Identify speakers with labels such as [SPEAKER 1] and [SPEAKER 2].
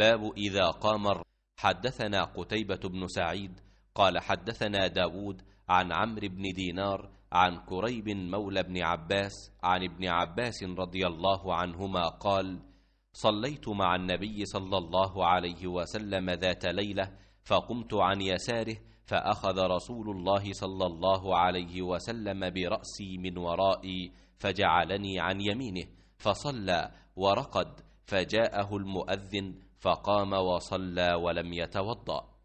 [SPEAKER 1] باب إذا قامر
[SPEAKER 2] حدثنا قتيبة بن سعيد قال حدثنا داود عن عمرو بن دينار عن كريب مولى بن عباس عن ابن عباس رضي الله عنهما قال صليت مع النبي صلى الله عليه وسلم ذات ليلة فقمت عن يساره فأخذ رسول الله صلى الله عليه وسلم برأسي من ورائي فجعلني عن يمينه فصلى ورقد فجاءه المؤذن فقام وصلى ولم
[SPEAKER 1] يتوضأ